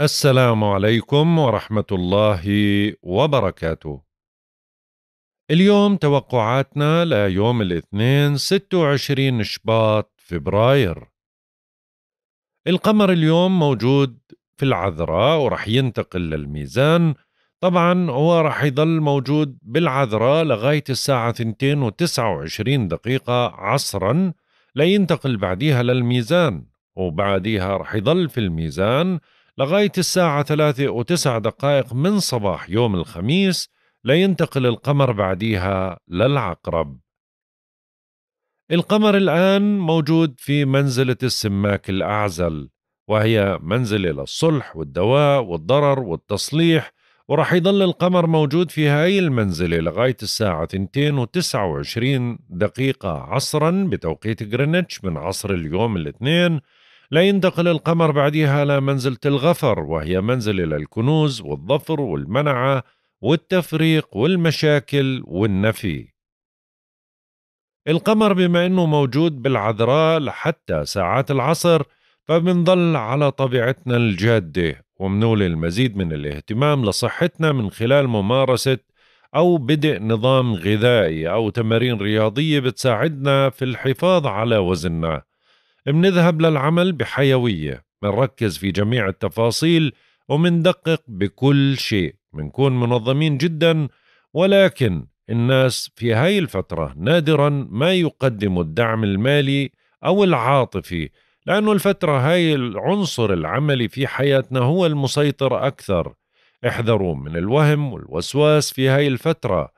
السلام عليكم ورحمة الله وبركاته. اليوم توقعاتنا ليوم الاثنين 26 شباط فبراير. القمر اليوم موجود في العذراء ورح ينتقل للميزان، طبعا هو رح يضل موجود بالعذراء لغاية الساعة 2 و 29 دقيقة عصرا لينتقل بعديها للميزان وبعديها رح يضل في الميزان لغاية الساعة 3 وتسع دقائق من صباح يوم الخميس لينتقل القمر بعديها للعقرب القمر الآن موجود في منزلة السماك الأعزل وهي منزلة للصلح والدواء والضرر والتصليح ورح يضل القمر موجود في هاي المنزلة لغاية الساعة 2.29 دقيقة عصرا بتوقيت غرينتش من عصر اليوم الاثنين لا ينتقل القمر بعدها لمنزلة الغفر وهي منزلة للكنوز والظفر والمنعة والتفريق والمشاكل والنفي القمر بما أنه موجود بالعذراء لحتى ساعات العصر فبنضل على طبيعتنا الجادة ومنولي المزيد من الاهتمام لصحتنا من خلال ممارسة أو بدء نظام غذائي أو تمارين رياضية بتساعدنا في الحفاظ على وزننا منذهب للعمل بحيوية منركز في جميع التفاصيل ومندقق بكل شيء منكون منظمين جدا ولكن الناس في هاي الفترة نادرا ما يقدموا الدعم المالي أو العاطفي لأنه الفترة هاي العنصر العملي في حياتنا هو المسيطر أكثر احذروا من الوهم والوسواس في هاي الفترة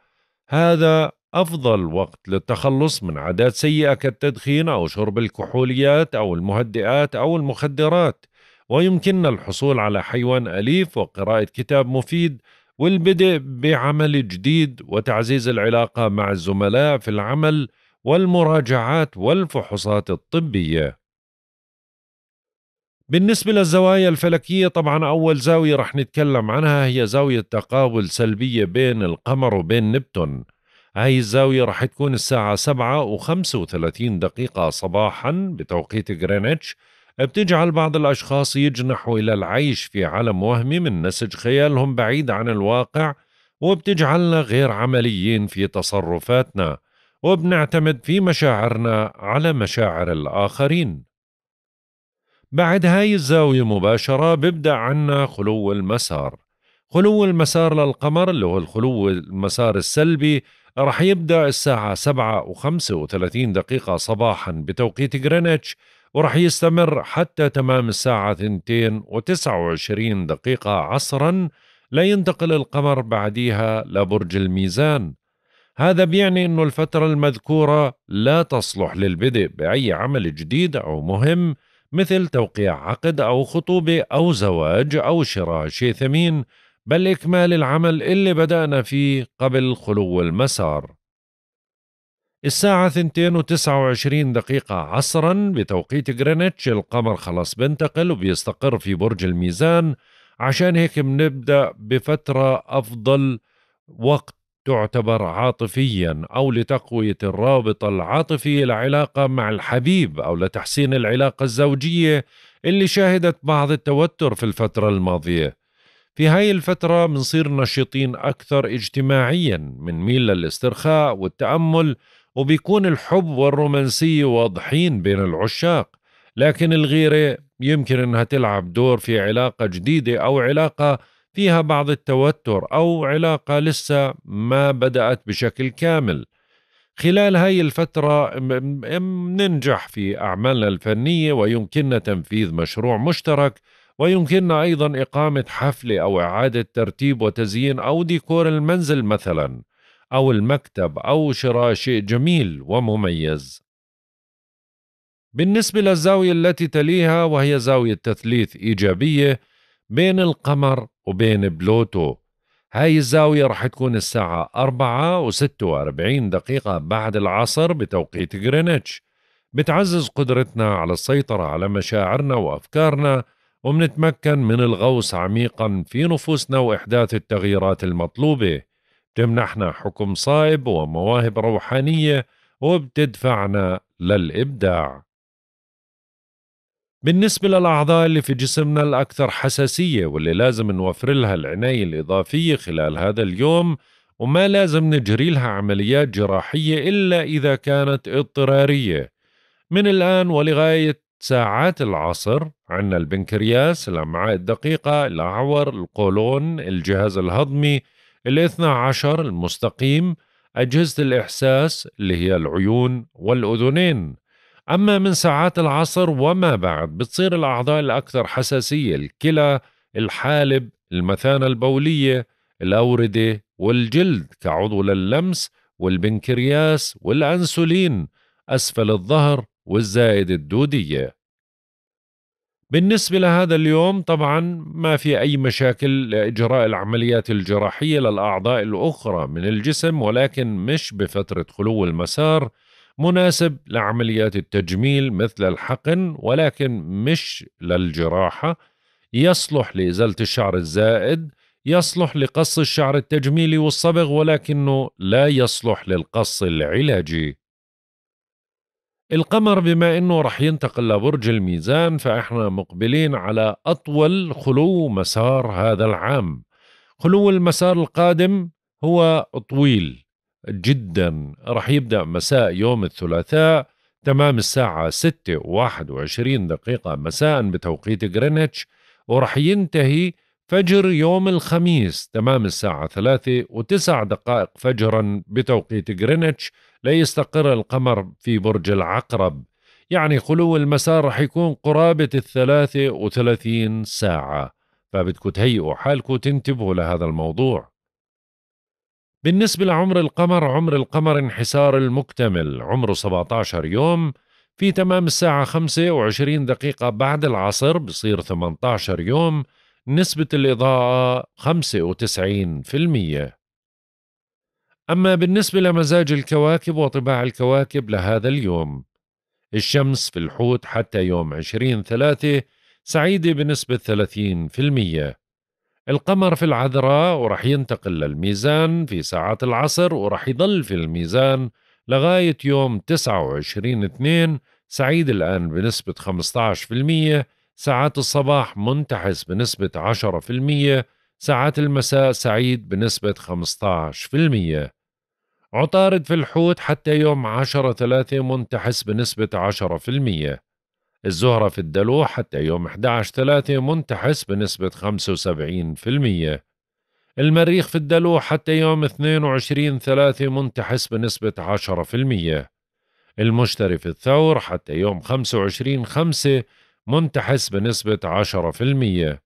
هذا أفضل وقت للتخلص من عادات سيئة كالتدخين أو شرب الكحوليات أو المهدئات أو المخدرات ويمكننا الحصول على حيوان أليف وقراءة كتاب مفيد والبدء بعمل جديد وتعزيز العلاقة مع الزملاء في العمل والمراجعات والفحوصات الطبية بالنسبة للزوايا الفلكية طبعا أول زاوية رح نتكلم عنها هي زاوية تقابل سلبية بين القمر وبين نبتون هاي الزاوية راح تكون الساعة سبعة وخمسة وثلاثين دقيقة صباحا بتوقيت غرينتش بتجعل بعض الأشخاص يجنحوا إلى العيش في عالم وهمي من نسج خيالهم بعيد عن الواقع وبتجعلنا غير عمليين في تصرفاتنا وبنعتمد في مشاعرنا على مشاعر الآخرين بعد هاي الزاوية مباشرة ببدأ عنا خلو المسار خلو المسار للقمر اللي هو الخلو المسار السلبي رح يبدأ الساعة 7 و35 دقيقة صباحا بتوقيت غرينتش ورح يستمر حتى تمام الساعة 2 و29 دقيقة عصرا لينتقل القمر بعديها لبرج الميزان هذا بيعني أن الفترة المذكورة لا تصلح للبدء بأي عمل جديد أو مهم مثل توقيع عقد أو خطوبة أو زواج أو شراء شيء ثمين بل إكمال العمل اللي بدأنا فيه قبل خلو المسار الساعة 2 و دقيقة عصرا بتوقيت جرينتش القمر خلاص بينتقل وبيستقر في برج الميزان عشان هيك بنبدأ بفترة أفضل وقت تعتبر عاطفيا أو لتقوية الرابطة العاطفية العلاقة مع الحبيب أو لتحسين العلاقة الزوجية اللي شهدت بعض التوتر في الفترة الماضية في هاي الفترة منصير نشيطين أكثر اجتماعيا ميل للاسترخاء والتأمل وبيكون الحب والرومانسية واضحين بين العشاق لكن الغيرة يمكن أنها تلعب دور في علاقة جديدة أو علاقة فيها بعض التوتر أو علاقة لسه ما بدأت بشكل كامل خلال هاي الفترة ننجح في أعمالنا الفنية ويمكننا تنفيذ مشروع مشترك ويمكننا أيضا إقامة حفلة أو إعادة ترتيب وتزيين أو ديكور المنزل مثلا أو المكتب أو شراء شيء جميل ومميز بالنسبة للزاوية التي تليها وهي زاوية تثليث إيجابية بين القمر وبين بلوتو هاي الزاوية رح تكون الساعة 4 و 46 دقيقة بعد العصر بتوقيت غرينتش بتعزز قدرتنا على السيطرة على مشاعرنا وأفكارنا ومنتمكن من الغوص عميقا في نفوسنا وإحداث التغييرات المطلوبة تمنحنا حكم صائب ومواهب روحانية وبتدفعنا للإبداع بالنسبة للأعضاء اللي في جسمنا الأكثر حساسية واللي لازم نوفر لها العناية الإضافية خلال هذا اليوم وما لازم نجري لها عمليات جراحية إلا إذا كانت اضطرارية من الآن ولغاية ساعات العصر عندنا البنكرياس الأمعاء الدقيقة الأعور القولون الجهاز الهضمي الاثنى عشر المستقيم أجهزة الإحساس اللي هي العيون والأذنين أما من ساعات العصر وما بعد بتصير الأعضاء الأكثر حساسية الكلى الحالب المثانة البولية الأوردة والجلد كعضو للمس والبنكرياس والأنسولين أسفل الظهر والزائد الدودية بالنسبة لهذا اليوم طبعا ما في أي مشاكل لإجراء العمليات الجراحية للأعضاء الأخرى من الجسم ولكن مش بفترة خلو المسار مناسب لعمليات التجميل مثل الحقن ولكن مش للجراحة يصلح لإزالة الشعر الزائد يصلح لقص الشعر التجميلي والصبغ ولكنه لا يصلح للقص العلاجي القمر بما انه رح ينتقل لبرج الميزان فاحنا مقبلين على اطول خلو مسار هذا العام. خلو المسار القادم هو طويل جدا رح يبدا مساء يوم الثلاثاء تمام الساعة 6 وواحد 21 دقيقة مساء بتوقيت غرينتش ورح ينتهي فجر يوم الخميس تمام الساعة 3 و9 دقائق فجرا بتوقيت غرينتش ليستقر القمر في برج العقرب يعني خلو المسار رح يكون قرابة الثلاثة وثلاثين ساعة فبدكم تهيئوا حالكم تنتبهوا لهذا الموضوع بالنسبة لعمر القمر عمر القمر انحسار المكتمل عمره 17 يوم في تمام الساعة 25 دقيقة بعد العصر بصير 18 يوم نسبة الإضاءة 95% أما بالنسبة لمزاج الكواكب وطباع الكواكب لهذا اليوم الشمس في الحوت حتى يوم 20 ثلاثة سعيدة بنسبة 30% القمر في العذراء ورح ينتقل للميزان في ساعات العصر ورح يضل في الميزان لغاية يوم 29 اثنين سعيد الآن بنسبة 15% ساعات الصباح منتحس بنسبة 10% ساعات المساء سعيد بنسبة 15% عطارد في الحوت حتى يوم 10 ثلاثة منتحس بنسبة 10% الزهرة في الدلو حتى يوم 11 ثلاثة منتحس بنسبة 75% المريخ في الدلو حتى يوم 22 ثلاثة منتحس بنسبة 10% المشتري في الثور حتى يوم 25 خمسة منتحس بنسبة 10%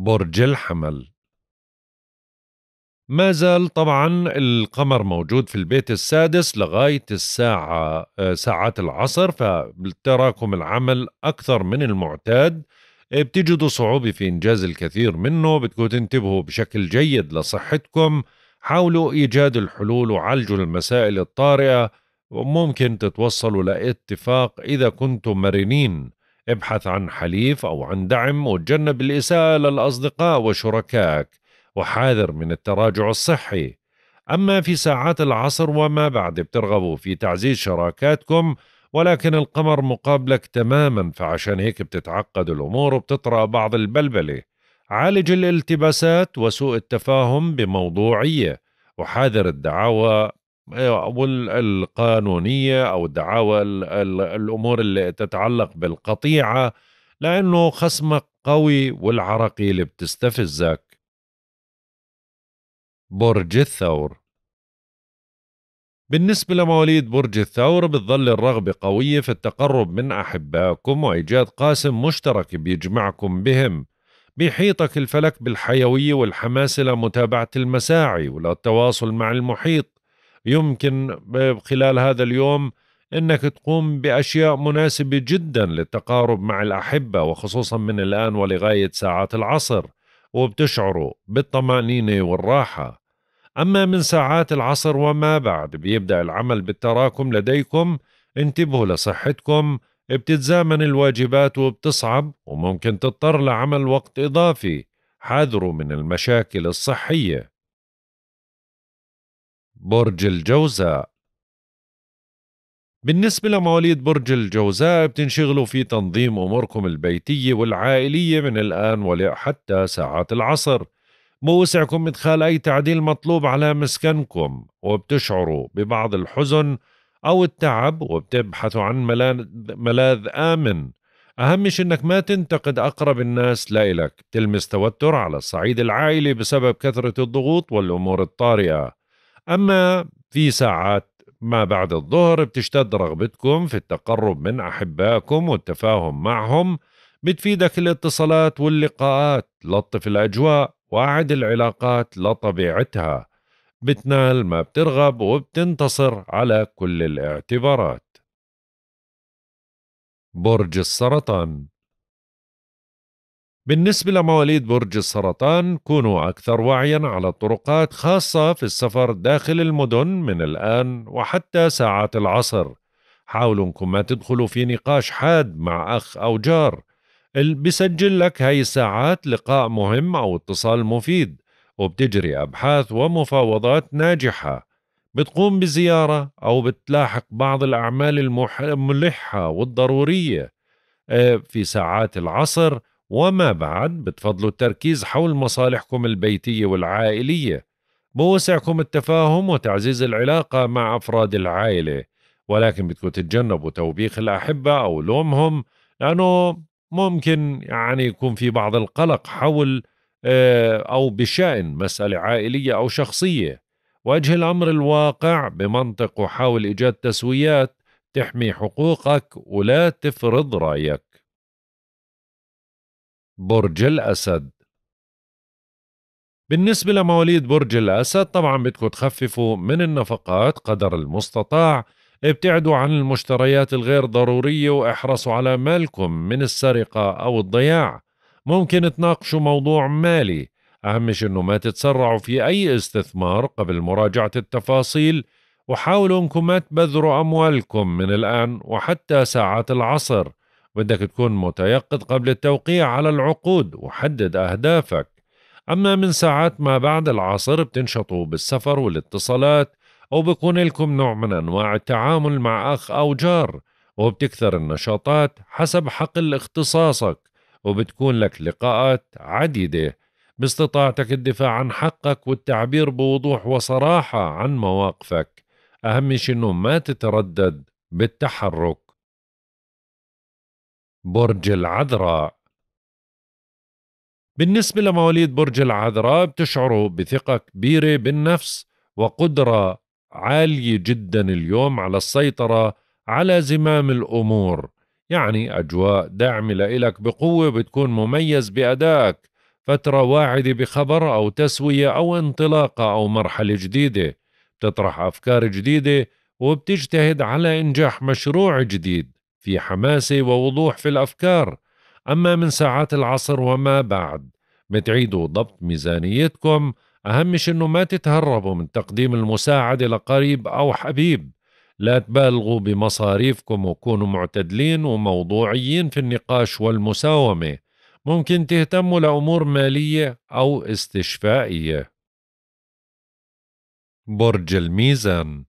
برج الحمل ما زال طبعا القمر موجود في البيت السادس لغاية الساعة آه، ساعات العصر فتراكم العمل أكثر من المعتاد آه، بتجدوا صعوبة في إنجاز الكثير منه بدكم تنتبهوا بشكل جيد لصحتكم حاولوا إيجاد الحلول وعالجوا المسائل الطارئة وممكن تتوصلوا لاتفاق إذا كنتم مرنين ابحث عن حليف أو عن دعم وتجنب الإساءة للأصدقاء وشركائك وحاذر من التراجع الصحي أما في ساعات العصر وما بعد بترغبوا في تعزيز شراكاتكم ولكن القمر مقابلك تماما فعشان هيك بتتعقد الأمور وبتطرأ بعض البلبلة عالج الالتباسات وسوء التفاهم بموضوعية وحاذر الدعاوى والقانونية أو الدعاوى الأمور اللي تتعلق بالقطيعة لأنه خصمك قوي والعرقي اللي بتستفزك برج الثور بالنسبة لمواليد برج الثور بتظل الرغبة قوية في التقرب من أحبائكم وإيجاد قاسم مشترك بيجمعكم بهم بيحيطك الفلك بالحيوية والحماس لمتابعة المساعي وللتواصل مع المحيط يمكن خلال هذا اليوم انك تقوم باشياء مناسبه جدا للتقارب مع الاحبه وخصوصا من الان ولغايه ساعات العصر وبتشعروا بالطمانينه والراحه اما من ساعات العصر وما بعد بيبدا العمل بالتراكم لديكم انتبهوا لصحتكم بتتزامن الواجبات وبتصعب وممكن تضطر لعمل وقت اضافي حذروا من المشاكل الصحيه برج الجوزاء بالنسبة لمواليد برج الجوزاء بتنشغلوا في تنظيم أموركم البيتية والعائلية من الآن ولحتى ساعات العصر موسعكم إدخال أي تعديل مطلوب على مسكنكم وبتشعروا ببعض الحزن أو التعب وبتبحثوا عن ملاذ, آمن أهم شيء إنك ما تنتقد أقرب الناس لإلك بتلمس توتر على الصعيد العائلي بسبب كثرة الضغوط والأمور الطارئة أما في ساعات ما بعد الظهر بتشتد رغبتكم في التقرب من أحبائكم والتفاهم معهم بتفيدك الاتصالات واللقاءات لطف الأجواء واعد العلاقات لطبيعتها بتنال ما بترغب وبتنتصر على كل الاعتبارات برج السرطان بالنسبة لمواليد برج السرطان كونوا أكثر وعيا على الطرقات خاصة في السفر داخل المدن من الآن وحتى ساعات العصر حاولوا انكم ما تدخلوا في نقاش حاد مع أخ أو جار بسجل لك هاي الساعات لقاء مهم أو اتصال مفيد وبتجري أبحاث ومفاوضات ناجحة بتقوم بزيارة أو بتلاحق بعض الأعمال الملحة والضرورية آه، في ساعات العصر وما بعد بتفضلوا التركيز حول مصالحكم البيتية والعائلية بوسعكم التفاهم وتعزيز العلاقة مع أفراد العائلة ولكن بدكم تتجنبوا توبيخ الأحبة أو لومهم لأنه ممكن يعني يكون في بعض القلق حول آه، أو بشأن مسألة عائلية أو شخصية وجه الأمر الواقع بمنطق وحاول إيجاد تسويات تحمي حقوقك ولا تفرض رأيك برج الأسد بالنسبة لمواليد برج الأسد طبعا بدكم تخففوا من النفقات قدر المستطاع ابتعدوا عن المشتريات الغير ضرورية واحرصوا على مالكم من السرقة أو الضياع ممكن تناقشوا موضوع مالي أهم شيء أنه ما تتسرعوا في أي استثمار قبل مراجعة التفاصيل وحاولوا أنكم ما تبذروا أموالكم من الآن وحتى ساعات العصر بدك تكون متيقظ قبل التوقيع على العقود وحدد أهدافك أما من ساعات ما بعد العصر بتنشطوا بالسفر والاتصالات أو بكون لكم نوع من أنواع التعامل مع أخ أو جار وبتكثر النشاطات حسب حقل اختصاصك وبتكون لك لقاءات عديدة باستطاعتك الدفاع عن حقك والتعبير بوضوح وصراحة عن مواقفك أهم شيء أنه ما تتردد بالتحرك برج العذراء بالنسبة لمواليد برج العذراء بتشعروا بثقة كبيرة بالنفس وقدرة عالية جدا اليوم على السيطرة على زمام الأمور يعني أجواء داعمة لإلك بقوة بتكون مميز بأدائك فترة واعدة بخبر أو تسوية أو انطلاقة أو مرحلة جديدة بتطرح أفكار جديدة وبتجتهد على إنجاح مشروع جديد في حماسة ووضوح في الأفكار أما من ساعات العصر وما بعد بتعيدوا ضبط ميزانيتكم أهمش أنه ما تتهربوا من تقديم المساعدة لقريب أو حبيب لا تبالغوا بمصاريفكم وكونوا معتدلين وموضوعيين في النقاش والمساومة ممكن تهتموا لأمور مالية أو استشفائية برج الميزان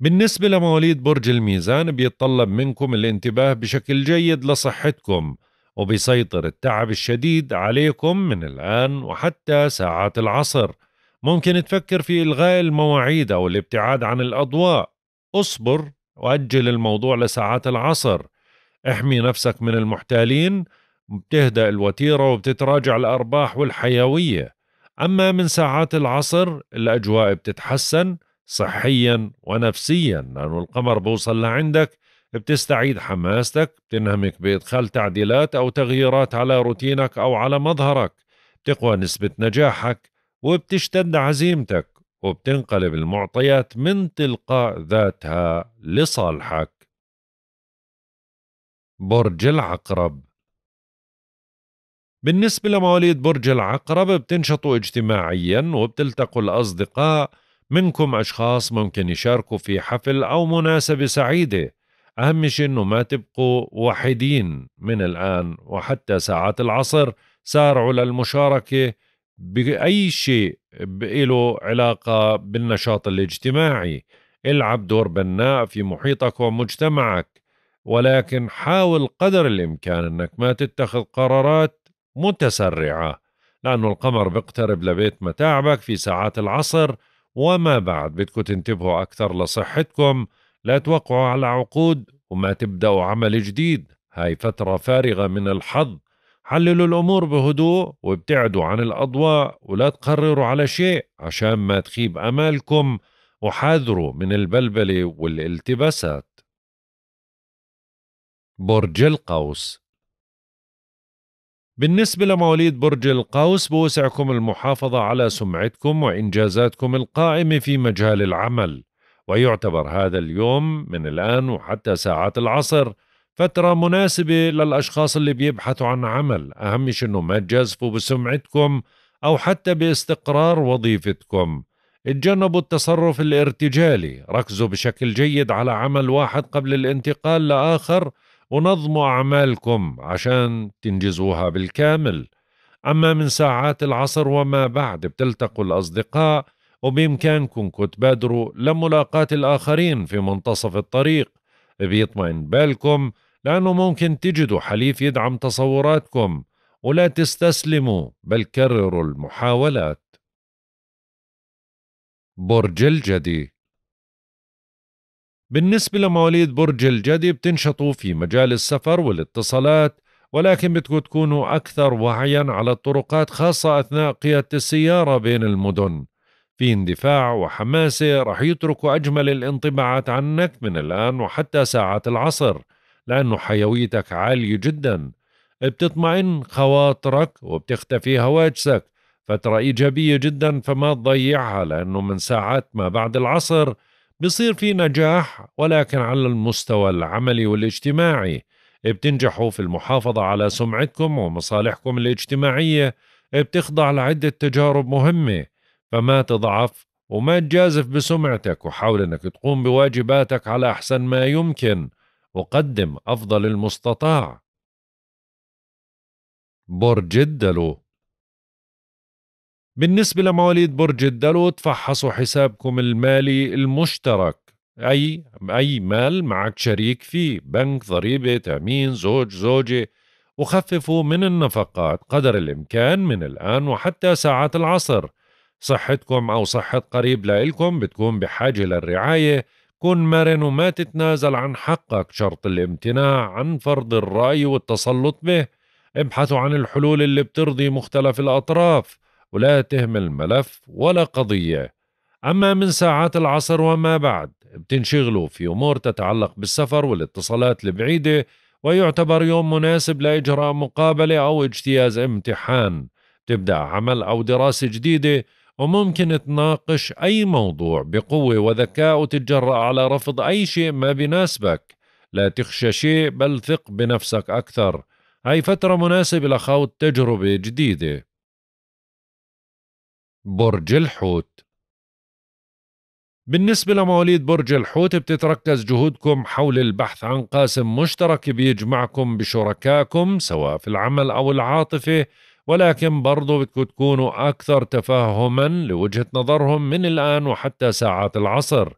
بالنسبة لمواليد برج الميزان بيتطلب منكم الانتباه بشكل جيد لصحتكم وبيسيطر التعب الشديد عليكم من الآن وحتى ساعات العصر ممكن تفكر في إلغاء المواعيد أو الابتعاد عن الأضواء اصبر وأجل الموضوع لساعات العصر احمي نفسك من المحتالين بتهدأ الوتيرة وبتتراجع الأرباح والحيوية أما من ساعات العصر الأجواء بتتحسن صحيا ونفسيا لأنه القمر بوصل لعندك بتستعيد حماستك بتنهمك بإدخال تعديلات أو تغييرات على روتينك أو على مظهرك بتقوى نسبة نجاحك وبتشتد عزيمتك وبتنقلب المعطيات من تلقاء ذاتها لصالحك برج العقرب بالنسبة لمواليد برج العقرب بتنشطوا اجتماعيا وبتلتقوا الأصدقاء منكم أشخاص ممكن يشاركوا في حفل أو مناسبة سعيدة أهم شيء أنه ما تبقوا وحيدين من الآن وحتى ساعات العصر سارعوا للمشاركة بأي شيء له علاقة بالنشاط الاجتماعي العب دور بناء في محيطك ومجتمعك ولكن حاول قدر الإمكان أنك ما تتخذ قرارات متسرعة لأنه القمر بيقترب لبيت متاعبك في ساعات العصر وما بعد بدكم تنتبهوا أكثر لصحتكم لا توقعوا على عقود وما تبدأوا عمل جديد هاي فترة فارغة من الحظ حللوا الأمور بهدوء وابتعدوا عن الأضواء ولا تقرروا على شيء عشان ما تخيب أمالكم وحاذروا من البلبلة والالتباسات برج القوس بالنسبة لمواليد برج القوس بوسعكم المحافظة على سمعتكم وإنجازاتكم القائمة في مجال العمل ويعتبر هذا اليوم من الآن وحتى ساعات العصر فترة مناسبة للأشخاص اللي بيبحثوا عن عمل أهم شيء أنه ما تجازفوا بسمعتكم أو حتى باستقرار وظيفتكم اتجنبوا التصرف الارتجالي ركزوا بشكل جيد على عمل واحد قبل الانتقال لآخر ونظموا أعمالكم عشان تنجزوها بالكامل أما من ساعات العصر وما بعد بتلتقوا الأصدقاء وبإمكانكم تبادروا لملاقاة الآخرين في منتصف الطريق بيطمئن بالكم لأنه ممكن تجدوا حليف يدعم تصوراتكم ولا تستسلموا بل كرروا المحاولات برج الجدي بالنسبة لمواليد برج الجدي بتنشطوا في مجال السفر والاتصالات ولكن بدكم تكونوا أكثر وعيا على الطرقات خاصة أثناء قيادة السيارة بين المدن في اندفاع وحماسة رح يتركوا أجمل الانطباعات عنك من الآن وحتى ساعات العصر لأنه حيويتك عالية جدا بتطمئن خواطرك وبتختفي هواجسك فترة إيجابية جدا فما تضيعها لأنه من ساعات ما بعد العصر بصير في نجاح ولكن على المستوى العملي والاجتماعي بتنجحوا في المحافظة على سمعتكم ومصالحكم الاجتماعية بتخضع لعدة تجارب مهمة فما تضعف وما تجازف بسمعتك وحاول انك تقوم بواجباتك على احسن ما يمكن وقدم افضل المستطاع برج الدلو بالنسبة لمواليد برج الدلو تفحصوا حسابكم المالي المشترك أي أي مال معك شريك فيه بنك ضريبة تأمين زوج زوجة وخففوا من النفقات قدر الإمكان من الآن وحتى ساعات العصر صحتكم أو صحة قريب لإلكم بتكون بحاجة للرعاية كن مرن وما تتنازل عن حقك شرط الامتناع عن فرض الرأي والتسلط به ابحثوا عن الحلول اللي بترضي مختلف الأطراف ولا تهمل ملف ولا قضية أما من ساعات العصر وما بعد بتنشغلوا في أمور تتعلق بالسفر والاتصالات البعيدة ويعتبر يوم مناسب لإجراء مقابلة أو اجتياز امتحان تبدأ عمل أو دراسة جديدة وممكن تناقش أي موضوع بقوة وذكاء وتتجرأ على رفض أي شيء ما بناسبك لا تخشى شيء بل ثق بنفسك أكثر هاي فترة مناسبة لخوض تجربة جديدة برج الحوت بالنسبة لمواليد برج الحوت بتتركز جهودكم حول البحث عن قاسم مشترك بيجمعكم بشركائكم سواء في العمل أو العاطفة ولكن برضو بدكم تكونوا أكثر تفاهما لوجهة نظرهم من الآن وحتى ساعات العصر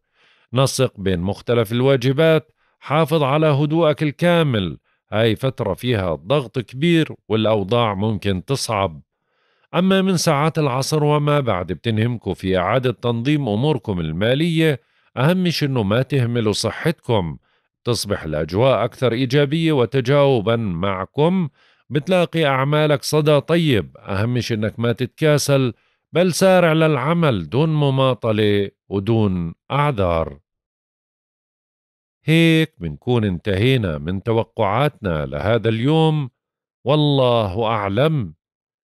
نسق بين مختلف الواجبات حافظ على هدوءك الكامل هاي فترة فيها ضغط كبير والأوضاع ممكن تصعب أما من ساعات العصر وما بعد بتنهمكوا في إعادة تنظيم أموركم المالية أهم شي إنه ما تهملوا صحتكم تصبح الأجواء أكثر إيجابية وتجاوبا معكم بتلاقي أعمالك صدى طيب أهم شي إنك ما تتكاسل بل سارع للعمل دون مماطلة ودون أعذار هيك بنكون انتهينا من توقعاتنا لهذا اليوم والله أعلم